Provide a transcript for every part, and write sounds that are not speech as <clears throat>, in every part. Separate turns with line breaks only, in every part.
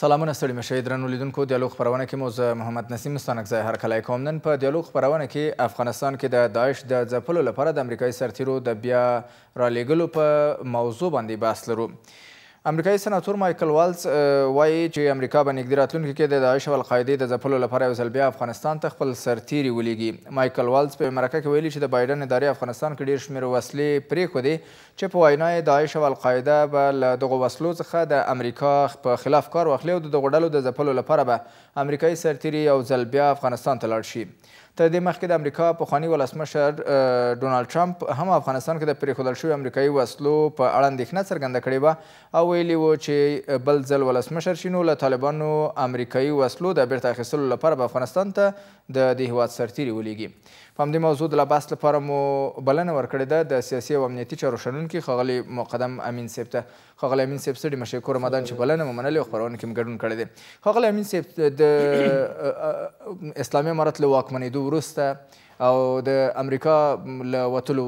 سلامونه ستړي مشه درنو لیدونکو دیالوګ خبرونه کې مو زه محمد نسیم مستانکزی هرکلی کوم نن په دیالوګ خبرونه کې افغانستان کې د داعش د ځپلو لپاره د امریکایي سرتیرو د بیا رالیږلو په موضوع باندې بحث لرو امریکایي سناتور مایکل والز وایي چې امریکا به نږدې راتلونکي کې د داعش او القاعدې د ځپلو لپاره یو ځل بیا افغانستان ته خپل سرتیري ولیږي مایکل والز په مرکه کې ویلي چې د بایډن ادارې افغانستان کې ډېر شمېر وسلې پرېښودې چې په وینا یې داعش او القاعده به له دغو وسلو څخه د امریکا په خلاف کار واخلي او د دغو ډلو د ځپلو لپاره به امریکایي سرتیري یو ځل بیا افغانستان ته لاړ شي تر دې مخکې د امریکا پخوانی ولسمشر ډونالډ ټرمپ هم افغانستان کې د پرېښودل شویو امریکایي وسلو په اړه اندېښنه څرګنده کړې وه او ویلي و چې بل ځل ولسمشر شي نو له طالبانو امریکایي وسلو د بیرته اخیستلو لپاره به افغانستان ته د دې هېواد سرتیري ولیږي په همدې موضوع د لا بحث لپاره مو بلنه ورکړې ده د سیاسي او امنیتي چارو شنونکي ښاغلي مقدم امین صیب ته ښاغلی امین صیب ستړي مشکور مدان چې بلنه مو منلې او خپرونه کې مو ګډون کړی دی ښاغلی امین صیب د اسلامي امارت له واکمنېدو وروسته او د امریکا له وتلو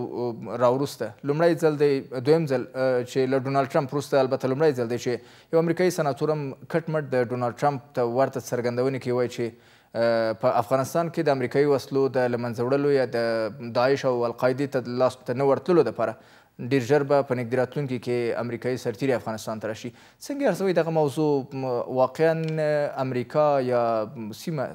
راوروسته لومړی ځل دی دویم ځل چې له ډونالډ ټرمپ وروسته البته لومړی ځل دی چې یو امریکایي سناتور هم کټ مټ د ډونالډ ټرمپ ته ورته څرګندونې کوي وایي چې په افغانستان کې د امریکایي وسلو د لمنځوړلو یا د داعش او القاعدې ته لاس ته نه ورتلو لپاره ډیر ژر به په نږدې راتلونکي کې امریکایي سرتیري افغانستان ته راشي څنګه ارزوئ دغه موضوع واقعا امریکا یا سیمه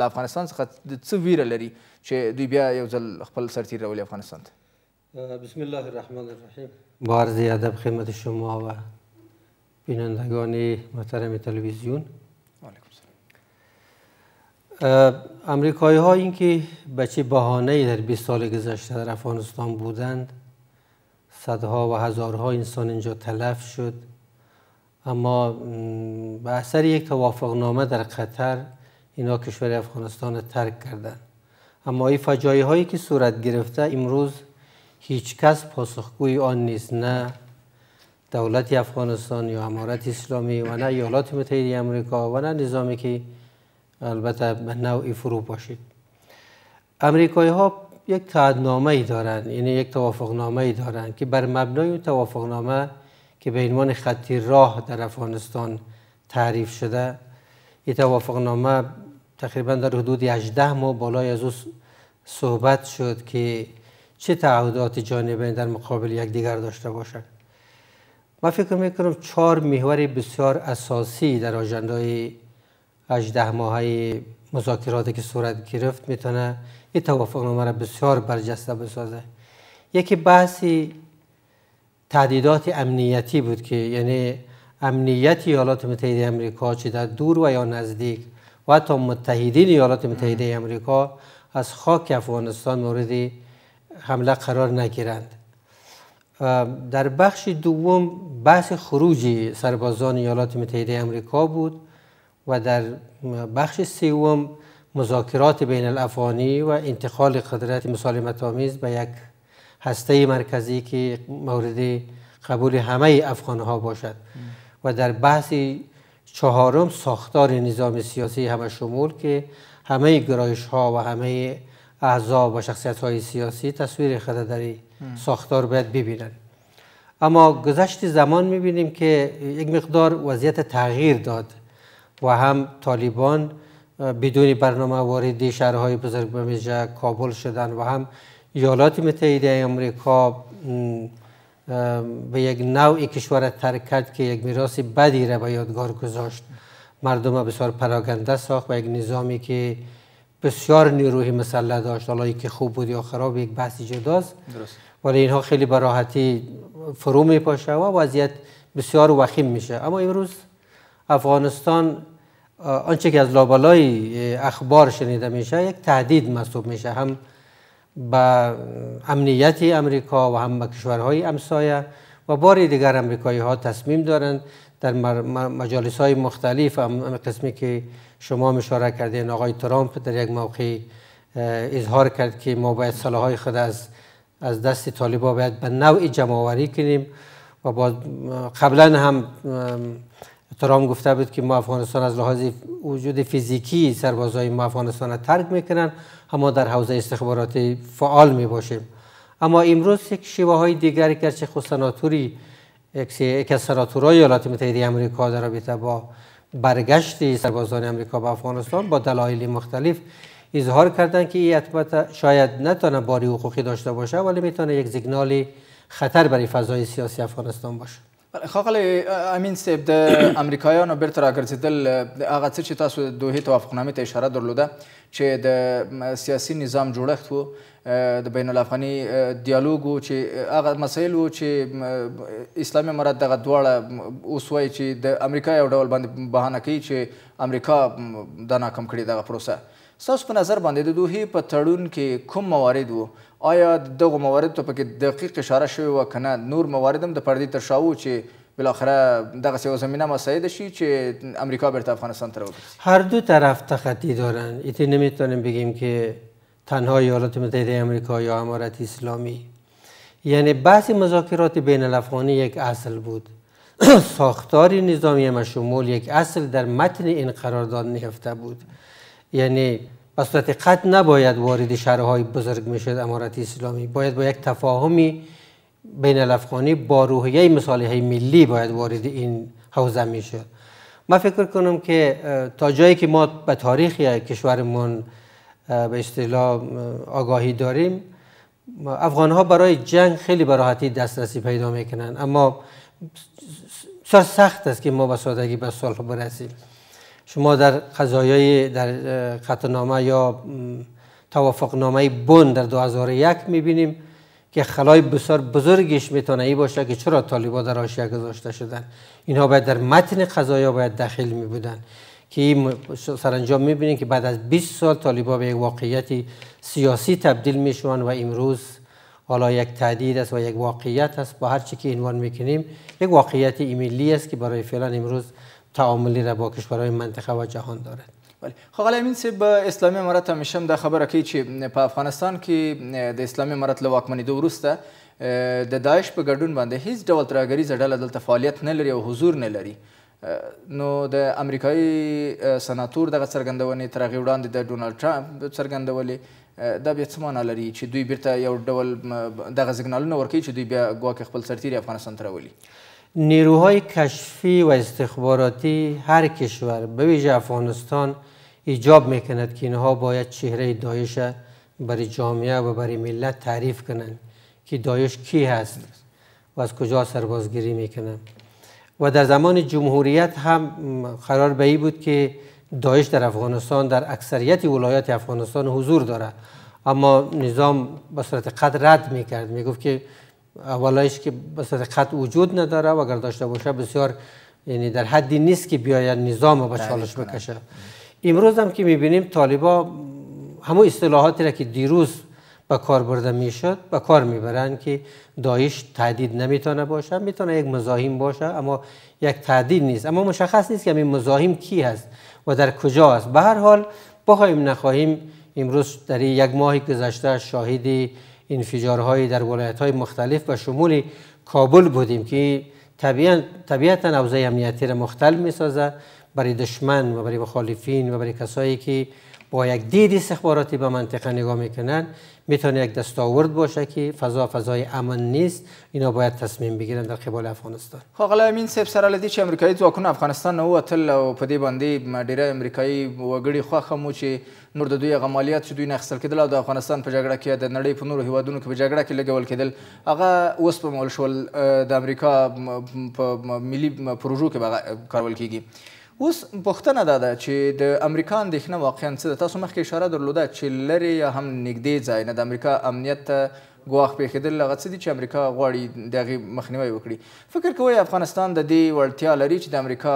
له افغانستان څخه څه ویره لري چې دوی بیا یو ځل خپل سرتیري راولي افغانستان
ته بسم الله الرحمن الرحیم با عرض ادب خدمت شما و بینندگان محترم تلویزیون امریکایی ها اینکه بچه چه بهانه در 20 سال گذشته در افغانستان بودند صدها و هزارها انسان اینجا تلف شد اما به اثر یک نامه در قطر اینا کشور افغانستان ترک کردند اما این فجایی هایی که صورت گرفته امروز هیچ کس پاسخگوی آن نیست نه دولت افغانستان یا امارت اسلامی و نه ایالات متحده آمریکا و نه نظامی که البته به فرو باشید امریکایی ها یک تعدنامه ای دارند یعنی یک توافقنامه ای دارند که بر مبنای اون توافقنامه که به عنوان خطی راه در افغانستان تعریف شده این توافقنامه تقریبا در حدود 18 ماه بالای از او صحبت شد که چه تعهدات جانبین در مقابل یک دیگر داشته باشند من فکر میکنم چهار محور بسیار اساسی در آجندای 18 ماهه مذاکراتی که صورت گرفت میتونه یه توافقنامه را بسیار برجسته بسازه یکی بحثی تهدیدات امنیتی بود که یعنی امنیت ایالات متحده آمریکا چه در دور و یا نزدیک و حتی متحدین ایالات متحده امریکا از خاک افغانستان مورد حمله قرار نگیرند در بخش دوم بحث خروج سربازان ایالات متحده امریکا بود و در بخش سیوم مذاکرات بین الافغانی و انتقال قدرت مسالمت آمیز به یک هسته مرکزی که مورد قبول همه افغانها باشد و در بحث چهارم ساختار نظام سیاسی همه شمول که همه گرایش ها و همه احزاب و شخصیت های سیاسی تصویر خدا در ساختار باید ببینند اما گذشت زمان میبینیم که یک مقدار وضعیت تغییر داد و هم طالبان بدون برنامه وارد شهرهای بزرگ به کابل شدن و هم ایالات متحده امریکا به یک نوع کشور کرد که یک میراث بدی را به یادگار گذاشت مردم بسیار پراگنده ساخت و یک نظامی که بسیار نیروی مسلح داشت حالا که خوب بود یا خراب یک بحث جداست ولی اینها خیلی براحتی راحتی فرو می و وضعیت بسیار وخیم میشه اما امروز افغانستان آنچه که از لابلای اخبار شنیده میشه یک تهدید محسوب میشه هم به امنیت امریکا و هم به کشورهای امسایه و بار دیگر امریکایی ها تصمیم دارند در مجالس های مختلف قسمی که شما مشاره کردین آقای ترامپ در یک موقع اظهار کرد که ما باید های خود از از دست طالبا باید به نوع جمعوری کنیم و قبلا هم ترام گفته بود که ما افغانستان از لحاظ وجود فیزیکی سربازای ما افغانستان ترک میکنن اما در حوزه استخباراتی فعال میباشیم اما امروز یک شیوه های دیگری که چه سناتوری یک از سناتورهای ایالات متحده امریکا در رابطه با برگشت سربازان امریکا به افغانستان با دلایل مختلف اظهار کردن که این شاید نتانه باری حقوقی داشته باشه ولی میتونه یک سیگنال خطر برای فضای سیاسی افغانستان باشه
خاغلی امین صاحب د امریکایانو بیرته راګرځېدل هغه څه چې تاسو د دوحې توافقنامې ته اشاره درلوده چې د سیاسي نظام جوړښت و د بین الافغاني ډیالوګ و چې هغه مسایل و چې اسلامي امارات دغه دواړه اوس وایي چې د امریکا یو ډول باندې بهانه کوي چې امریکا دا ناکم کړې دغه پروسه ستاسو په نظر باندې د هی په تړون کې کوم موارد و آیا دغه موارد ته که دقیق اشاره شوی و که نه نور موارد هم د پردی تر چې بالاخره دغسې یوه زمینه مساعده شي چې امریکا بره افغانستان طرف
هر دو طرف تخطی دارن ایتی نمیتونیم بگیم که تنها ایالات متحده امریکا یا امارت اسلامی یعنی بحث مذاکرات بین الافغانی یک اصل بود <clears throat> ساختار نظامی مشمول یک اصل در متن این قرارداد نهفته بود یعنی به صورت نباید وارد شهرهای بزرگ میشد امارت اسلامی باید با یک تفاهمی بین الافغانی با روحیه مصالحه ملی باید وارد این حوزه میشد من فکر کنم که تا جایی که ما به تاریخ کشورمون به اصطلاح آگاهی داریم افغان ها برای جنگ خیلی براحتی دسترسی پیدا میکنن اما سر سخت است که ما به سادگی به صلح برسیم شما در قضایای در نامه یا توافق توافقنامه بند در 2001 میبینیم که خلای بسیار بزرگش میتونه ای باشه که چرا طالبا در آشیا گذاشته شدن اینها باید در متن قضایا باید داخل میبودن که این سرانجام میبینیم که بعد از 20 سال طالبا به یک واقعیت سیاسی تبدیل میشوند و امروز حالا یک تعدید است و یک واقعیت است با هر چی که عنوان میکنیم یک واقعیت ایمیلی است که برای فعلا امروز تعاملی را با کشورهای منطقه و جهان دارد
بله خاله امین سیب به اسلامي امارت همیشم د خبره کوي چې په افغانستان کې د اسلامي امارت له واکمنېدو وروسته د داعش په ګډون باندې هیڅ ډول ترهګریزه ډله دلته فعالیت نه لري او حضور نه لري نو د امریکایي سناتور دغه څرګندونې تر هغې وړاندې د ډونالډ ټرامپ څرګندولې دا بیا څه معنا لري چې دوی بیرته یو ډول دغه سیګنالونه ورکوي چې دوی بیا ګواکې خپل سرتیري افغانستان ته راولي
نیروهای کشفی و استخباراتی هر کشور به ویژه افغانستان ایجاب میکند که اینها باید چهره دایش برای جامعه و برای ملت تعریف کنند که دایش کی هست و از کجا سربازگیری میکنند و در زمان جمهوریت هم قرار به ای بود که دایش در افغانستان در اکثریت ولایات افغانستان حضور داره اما نظام به صورت قد رد میکرد میگفت که اولایش که به خط وجود نداره و اگر داشته باشه بسیار یعنی در حدی نیست که بیاید نظام به بله، چالش بله. بکشه امروز هم که میبینیم طالبا همو اصطلاحاتی را که دیروز به کار برده میشد به کار میبرن که دایش تهدید نمیتونه باشه میتونه یک مزاحم باشه اما یک تهدید نیست اما مشخص نیست که این مزاحم کی هست و در کجا است به هر حال بخوایم نخواهیم امروز در یک ماه گذشته شاهدی انفجارهایی در ولایت های مختلف و شمول کابل بودیم که طبیعتا اوضاع امنیتی را مختل می برای دشمن و برای مخالفین و برای کسایی که با یک دید استخباراتی به منطقه نگاه میکنند میتونه یک دستاورد باشه که فضا فضای امن نیست اینا باید تصمیم بگیرن در قبال افغانستان
خو غلا امین سیب سره لدی چې امریکایي ځواکونه افغانستان نه وتل او په دې باندې ډیره امریکایي وګړي خوخه مو چې نور د دوی غمالیات چې دوی نه اخیستل کېدل او د افغانستان په جګړه کې د نړۍ په نورو هیوادونو کې په جګړه کې لګول کېدل هغه وسپمول شول د امریکا په ملي پروژو کې کارول کیږي اوس پوښتنه دا ده چې د امریکا اندېښنه واقعا څه ده تاسو مخکې اشاره درلوده چې لرې یا هم نږدې ځای نه د امریکا امنیت ته ګواښ پېښېدل هغه څه دي چې امریکا غواړي د هغې مخنیوی وکړي فکر کوئ افغانستان د دې وړتیا لري چې د امریکا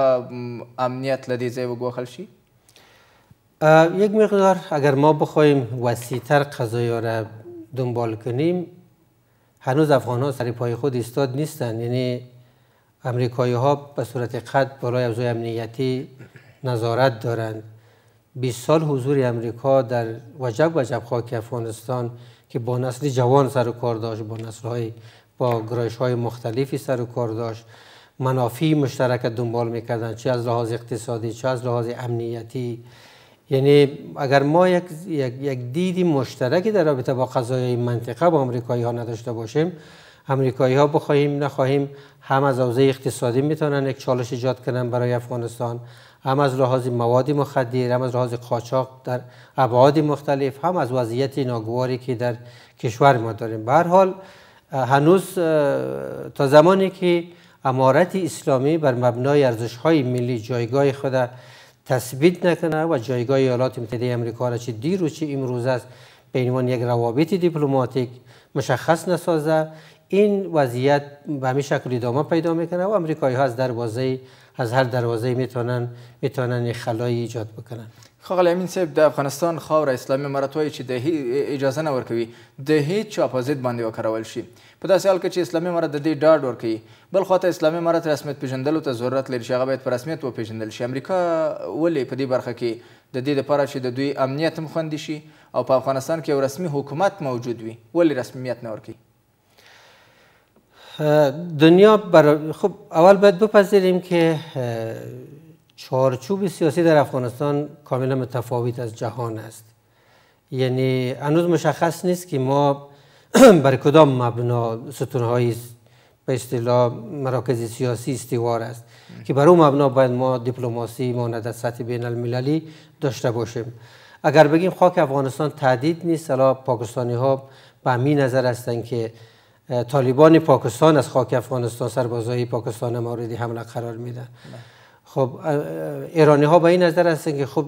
امنیت له دې ځای وګواښل
شي یک مقدار اگر ما بخوایم وسیعتر قضایا را دنبال کنیم هنوز افغان ها سر پای خود ایستاد نیستن یعنی امریکایی ها به صورت قد برای اوضاع امنیتی نظارت دارند 20 سال حضور امریکا در وجب وجب خاک افغانستان که با نسل جوان سر و کار داشت با نسل های با گرایش های مختلفی سر و کار داشت منافع مشترک دنبال میکردن چه از لحاظ اقتصادی چه از لحاظ امنیتی یعنی اگر ما یک, یک, یک دیدی مشترکی در رابطه با قضایای منطقه با امریکایی ها نداشته باشیم امریکایی ها بخواهیم نخواهیم هم از حوزه اقتصادی میتونن یک چالش ایجاد کنن برای افغانستان هم از لحاظ مواد مخدر هم از لحاظ قاچاق در ابعاد مختلف هم از وضعیت ناگواری که در کشور ما داریم به هر حال هنوز تا زمانی که امارت اسلامی بر مبنای ارزش های ملی جایگاه خود تثبیت نکنه و جایگاه ایالات متحده آمریکا را چه دیر و چه امروز است به عنوان یک روابط دیپلماتیک مشخص نسازه این وضعیت به همین شکل ادامه پیدا میکنه و امریکایی ها از دروازه از هر دروازه میتونن میتونن خلای ایجاد بکنن
خغل امین صاحب د افغانستان خاور اسلامي امارت وایي چې د اجازه نه ورکوي د هیڅ چا اپوزیت باندې وکارول شي په داسې حال کې چې اسلامي امارت د دې ډاډ ورکوي بل خواته اسلامي امارت رسمیت پیژندلو ته ضرورت لري چې هغه باید په رسمیت وپیژندل شي امریکا ولې په دې برخه کې د دې لپاره چې د دوی امنیت هم خوندي شي او په افغانستان کې یو رسمي حکومت موجود وي ولې رسمیت نه ورکوي
دنیا بر... خب اول باید بپذیریم که چارچوب سیاسی در افغانستان کاملا متفاوت از جهان است یعنی هنوز مشخص نیست که ما <clears throat> بر کدام مبنا ستونهای به اصطلاح مراکز سیاسی استوار است که بر اون مبنا باید ما دیپلماسی ما در سطح بین المللی داشته باشیم اگر بگیم خاک افغانستان تهدید نیست حالا پاکستانی ها به می نظر هستند که طالبان پاکستان از خاک افغانستان سربازای پاکستان مورد حمله قرار میده بله. خب ایرانی ها به این نظر هستن که خب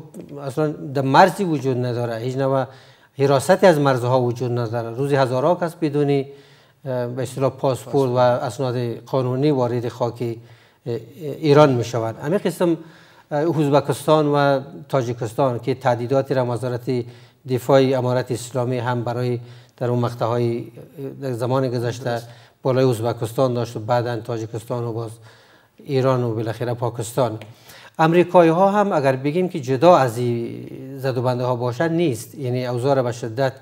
اصلا در مرزی وجود نداره هیچ نوع حراستی از مرزها وجود نداره روزی هزارها کس بدون به اصطلاح پاسپورت و اسناد قانونی وارد خاک ایران می شود همین قسم خب، ازبکستان و تاجیکستان که تعدیداتی را وزارت دفاع امارت اسلامی هم برای در اون مقطع های در زمان گذشته بالای ازبکستان داشت و بعدا تاجیکستان و باز ایران و بالاخره پاکستان امریکایی ها هم اگر بگیم که جدا از این زد و ها نیست یعنی اوضاع را به شدت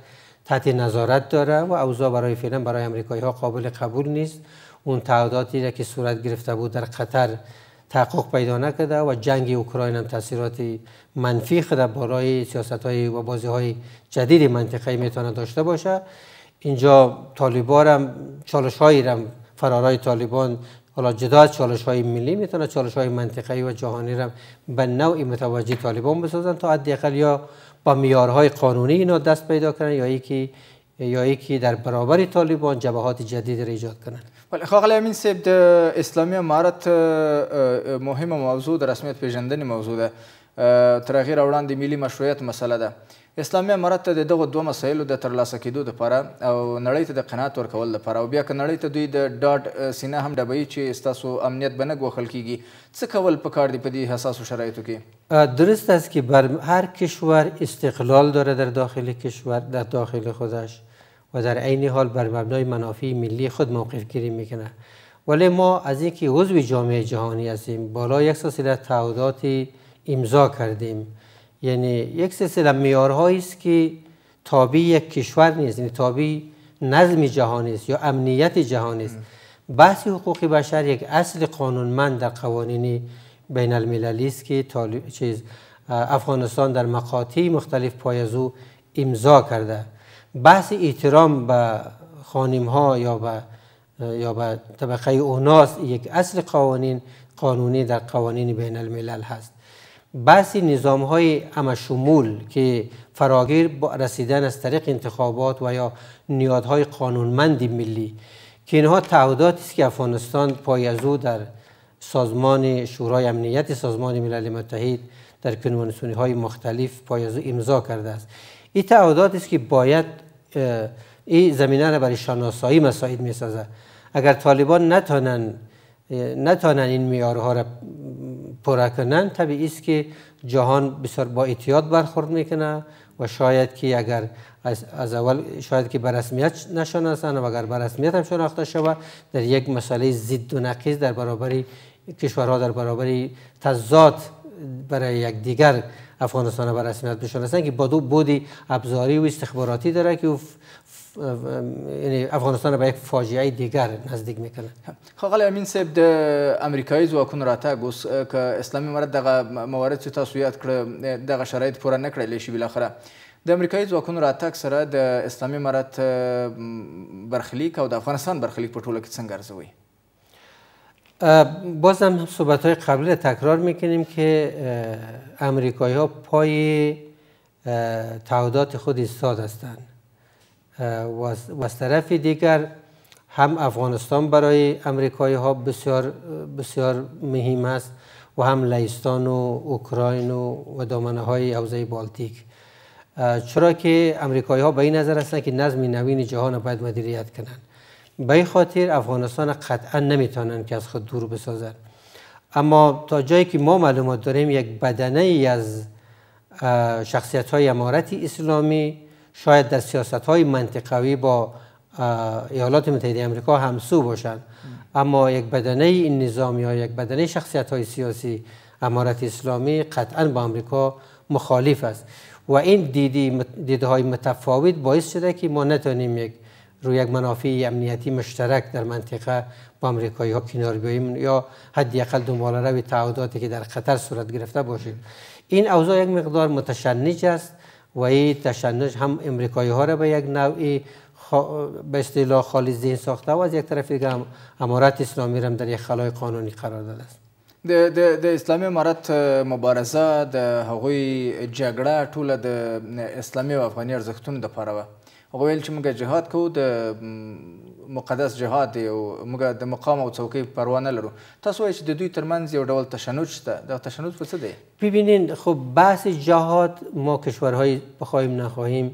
تحت نظارت داره و اوضاع برای فعلا برای امریکایی ها قابل قبول نیست اون تعهداتی که صورت گرفته بود در قطر تحقق پیدا نکرده و جنگ اوکراین هم تاثیرات منفی خود برای سیاست های و بازی های جدید منطقه میتونه داشته باشه اینجا طالبان هم چالش هایی هم فرارای طالبان حالا جدا از چالش های ملی میتونه چالش های منطقه‌ای و جهانی را به نوعی متوجه طالبان بسازن تا حداقل یا با میارهای قانونی اینا دست پیدا کنن یا یکی یا یکی در برابر طالبان جبهات جدید را ایجاد کنن. بله ښاغلی
امین صاحب د اسلامي امارت مهمه موضوع د رسمیت پیژندنې موضوع ده تر هغې راوړاندې ملي مشروعیت مسله ده اسلامي امارت ته د دغو دوه مسایلو د ترلاسه کېدو دپاره او نړۍ ته د قناعت ورکول دپاره او بیا که نړۍ ته دوی د ډاډ سینه هم ډبوي چې ستاسو امنیت به نه ګوښل کېږي څه کول پکار دي په دې حساسو شرایطو
کې درست است که بر هر کشور استقلال داره در داخل کشور در داخل خودش و در عین حال بر مبنای منافع ملی خود موقف گیری میکنه ولی ما از اینکه عضو جامعه جهانی هستیم بالا یک سلسله تعهدات امضا کردیم یعنی یک سلسله معیارهایی است که تابع یک کشور نیست یعنی تابع نظم جهانی است یا امنیت جهانی است بحث حقوق بشر یک اصل قانونمند در قوانین بین المللی است که چیز افغانستان در مقاطع مختلف پای امضا کرده بحث احترام به خانم ها یا به یا به طبقه اوناس یک اصل قوانین قانونی در قوانین بین الملل هست بحث نظام های شمول که فراگیر با رسیدن از طریق انتخابات و یا نیادهای قانونمند ملی که اینها تعهداتی است که افغانستان پای در سازمان شورای امنیت سازمان ملل متحد در کنوانسیون های مختلف پای از امضا کرده است این تعهداتی است که باید این زمینه را برای شناسایی مساعد می سازه. اگر طالبان نتانن نتانن این میارها را پره کنن طبیعی است که جهان بسیار با احتیاط برخورد میکنه و شاید که اگر از, اول شاید که به رسمیت نشناسن و اگر به رسمیت هم شناخته شود در یک مسئله زید و نقیز در برابری کشورها در برابری تزاد برای یکدیگر افغانستان به رسمیت بشناسند که با دو بودی ابزاری و استخباراتی داره که یعنی افغانستان به یک فاجعه دیگر نزدیک میکنه
خاقل امین صاحب د امریکایي ځواکونو راتګ اوس که اسلامي امارت دغه موارد چې تاسو یاد کړه دغه شرایط پوره نه کړلی شي بالاخره د امریکایي ځواکونو راتګ سره د اسلامي امارت برخلیک او د افغانستان برخلیک په ټوله کې څنګه ارزوي
بازم صحبت های قبلی تکرار میکنیم که امریکایی ها پای تعهدات خود استاد هستند و از طرف دیگر هم افغانستان برای امریکایی ها بسیار, بسیار مهم است و هم لیستان و اوکراین و دامنه های حوزه بالتیک چرا که امریکایی ها به این نظر هستند که نظم نوین جهان باید مدیریت کنند به این خاطر افغانستان قطعا نمیتونن که از خود دور بسازن اما تا جایی که ما معلومات داریم یک بدنه ای از شخصیت های امارت اسلامی شاید در سیاست های منطقوی با ایالات متحده امریکا همسو باشند اما یک بدنه این نظام یا یک بدنه شخصیت های سیاسی امارت اسلامی قطعا با امریکا مخالف است و این دیدی دیدهای متفاوت باعث شده که ما نتونیم یک روی یک منافع امنیتی مشترک در منطقه با امریکایی ها کنار بیاییم یا حداقل دنبال روی تعهداتی که در قطر صورت گرفته باشیم این اوضاع یک مقدار متشنج است و این تشنج هم امریکایی ها را به یک نوعی به اصطلاح خالی ذهن ساخته و از یک طرف دیگه هم امارت اسلامی را در یک خلای قانونی قرار داد است
د اسلامي امارت مبارزه د هغوی جګړه ټوله د اسلامي او افغاني ارزښتونو د او ویل چې موږ جهاد کوو د مقدس جهاد دی او موږ د مقام او څوکۍ پروا نه لرو تاسو وایئ چې د دوی ترمنځ یو ډول تشنج شته دا تشنج په
ببینین خب بحث جهاد ما کشورهای بخوایم نخواهیم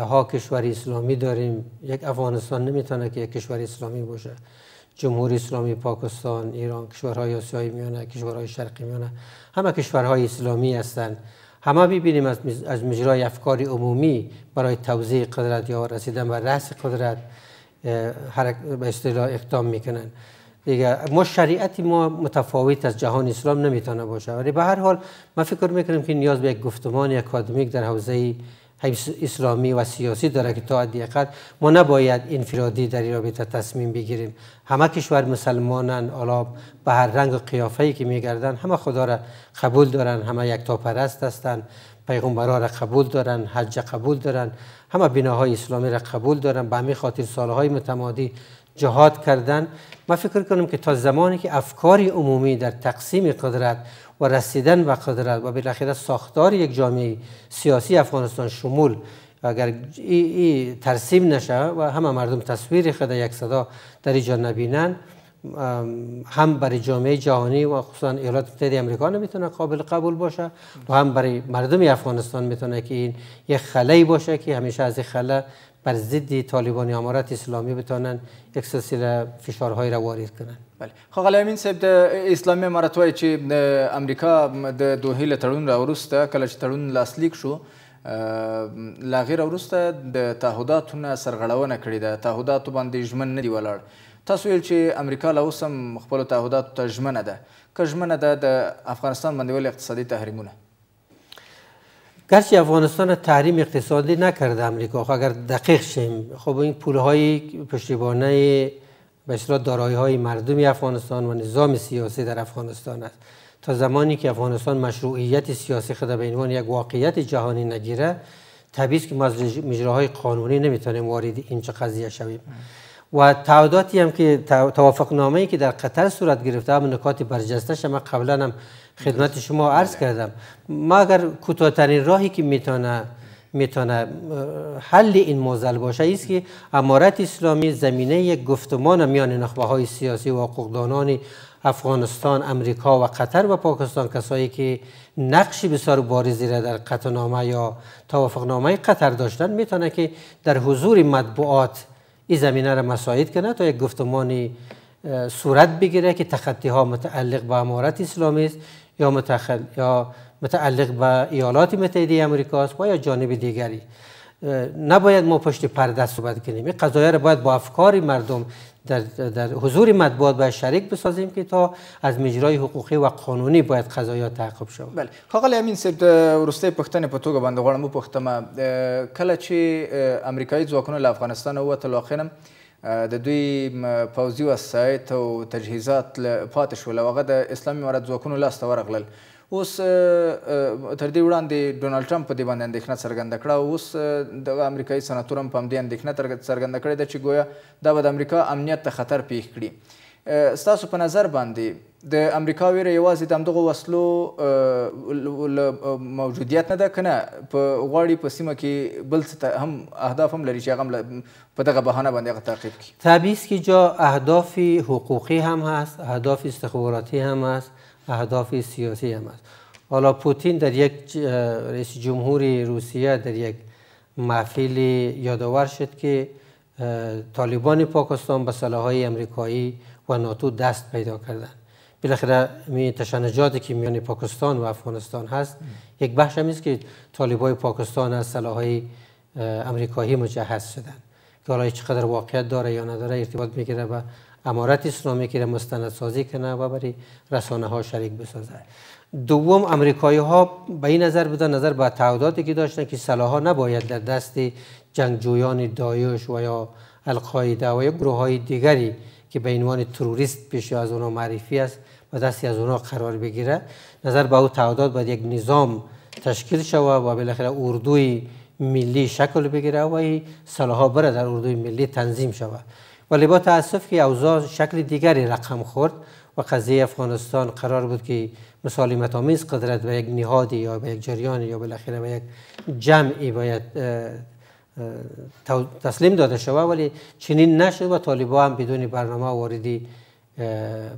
ده کشور اسلامی داریم یک افغانستان نمیتونه که یک کشور اسلامی باشه جمهوری اسلامی پاکستان ایران کشورهای آسیای میانه کشورهای شرقی میانه همه کشورهای اسلامی هستند همه ببینیم از مجرای افکار عمومی برای توضیح قدرت یا رسیدن به رأس قدرت به اصطلاح اقدام میکنن دیگه ما شریعت ما متفاوت از جهان اسلام نمیتونه باشه ولی به هر حال من فکر میکنم که نیاز به یک گفتمان اکادمیک در حوزه حیث اسلامی و سیاسی داره که تا حد ما نباید انفرادی در این رابطه تصمیم بگیریم همه کشور مسلمانن حالا به هر رنگ و قیافه‌ای که میگردن همه خدا را قبول دارن همه یک تا پرست هستند پیغمبرها را قبول دارن حج قبول دارن همه بناهای اسلامی را قبول دارن به همین خاطر سالهای متمادی جهاد کردن ما فکر کنم که تا زمانی که افکار عمومی در تقسیم قدرت و رسیدن به قدرت و بالاخره ساختار یک جامعه سیاسی افغانستان شمول اگر این ترسیم نشه و همه مردم تصویر خدا یک صدا در اینجا نبینن هم برای جامعه جهانی و خصوصا ایالات متحده امریکا نمیتونه قابل قبول باشه و هم برای مردم افغانستان میتونه که این یک خلایی باشه که همیشه از این خلا بر ضد طالبان امارت اسلامی بتانن یک سلسله فشارهای را وارد کنن بله
خو غلامین صاحب د اسلامي امارت وای چې امریکا د دوه له تړون را ورسته کله چې تړون لاسلیک شو لاغیر ورسته د تعهداتونه سرغړونه کړې ده تعهداتو باندې ژمن نه دی ولاړ تاسو ویل چې امریکا لا اوس هم خپلو تعهداتو ته ژمنه ده که ژمنه ده د افغانستان باندې ولې اقتصادي تحریمونه
گرچه افغانستان تحریم اقتصادی نکرد امریکا خب اگر دقیق شیم خب این پول های پشتیبانه به دارایی های مردم افغانستان و نظام سیاسی در افغانستان است تا زمانی که افغانستان مشروعیت سیاسی خود به عنوان یک واقعیت جهانی نگیره طبیعی که ما از مجراهای قانونی نمیتونیم وارد این چه قضیه شویم و تعهداتی هم که توافق نامه که در قطر صورت گرفته هم نکات برجسته شما قبلا هم خدمت شما عرض بله. کردم ما اگر کوتاهترین راهی که میتونه میتونه حل این موزل باشه است که امارت اسلامی زمینه یک گفتمان میان نخبه های سیاسی و حقوقدانان افغانستان، امریکا و قطر و پاکستان کسایی که نقشی بسیار بارزی را در قطعنامه یا توافقنامه قطر داشتن میتونه که در حضور مطبوعات این زمینه را مساید کنه تا یک گفتمانی صورت بگیره که تخطی ها متعلق به امارت اسلامی است یا متعلق به ایالات متحده امریکا است و یا جانب دیگری نباید ما پشت پرده صحبت کنیم این قضایه باید با افکار مردم در, در حضور مطبوعات باید شریک بسازیم که تا از مجرای حقوقی و قانونی باید قضایا تعقیب شود بله
خاقل امین صاحب ورسته پختن په توګه باندې غواړم پختم کله چې امریکایي ځواکونه له افغانستان ووتل اخرم د دوی و سایت او تجهیزات پاتې شول او هغه د اسلامي امارت ځواکونو لاسته ورغلل اوس تر دې وړاندې ډونالډ ټرمپ په دې باندې اندېښنه څرګنده کړه اوس د امریکایي سناتور هم په همدې اندېښنه څرګنده کړې ده چې ګویا دا به د امریکا امنیت ته خطر پېښ کړي ستاسو په نظر باندې د امریکا ویره یوازې د همدغو وسلو موجودیت نه ده که نه په غواړي په سیمه کې بل څه هم اهداف هم لري چې هغه هم په دغه بهانه باندې هغه تعقیب کړي
طبیعی است که جا اهدافی حقوقی هم هست اهداف استخباراتی هم هست اهداف سیاسی هم است حالا پوتین در یک رئیس جمهور روسیه در یک محفل یادآور شد که طالبان پاکستان به های امریکایی و ناتو دست پیدا کردند بالاخره می تشنجاتی که میان پاکستان و افغانستان هست یک بخش هم است که طالبای پاکستان از های امریکایی مجهز شدند که حالا چقدر واقعیت داره یا نداره ارتباط میگیره به امارت اسلامی که سازی کنه و برای رسانه ها شریک بسازه دوم امریکایی ها به این نظر بودن نظر به تعهداتی که داشتن که سلاح ها نباید در دست جنگجویان دایوش و یا القاعده و یا گروه های دیگری که به عنوان تروریست پیش از اونا معرفی است و دستی از اونا قرار بگیره نظر به او تعهدات باید یک نظام تشکیل شوه و بالاخره اردوی ملی شکل بگیره و این سلاح ها بره در اردوی ملی تنظیم شود ولی با تاسف که اوضاع شکل دیگری رقم خورد و قضیه افغانستان قرار بود که مسالمت آمیز قدرت به یک نهادی یا به یک جریان یا بالاخره به یک جمعی باید تسلیم داده شود ولی چنین نشد و طالبان هم بدون برنامه واردی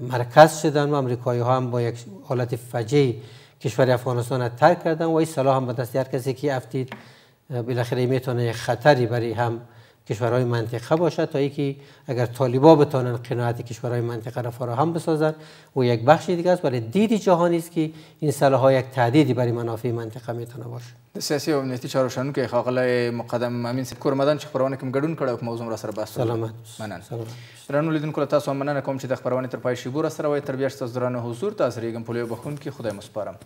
مرکز شدن و امریکایی ها هم با یک حالت فجی کشور افغانستان را ترک کردن و این سلاح هم به دست هر کسی که افتید بالاخره میتونه خطری برای هم کشورهای منطقه باشد تا اینکه اگر طالبا بتانند قناعت کشورهای منطقه را فراهم بسازند و یک بخش دیگه است برای دید جهانی است که این سلاح یک تهدیدی برای منافع منطقه میتونه باشه
سیاسی و امنیتی چارو که خاقل مقدم امین سید کورمدان چې خبرونه کوم ګډون کړو که موضوع را سره بحث سلامت رانو درنو لیدونکو تاسو مننه کوم چې د خبرونه تر پای بور سره وای تر تاز تاسو حضور تاسو ریګم پولیو بخون که خدای مسپارم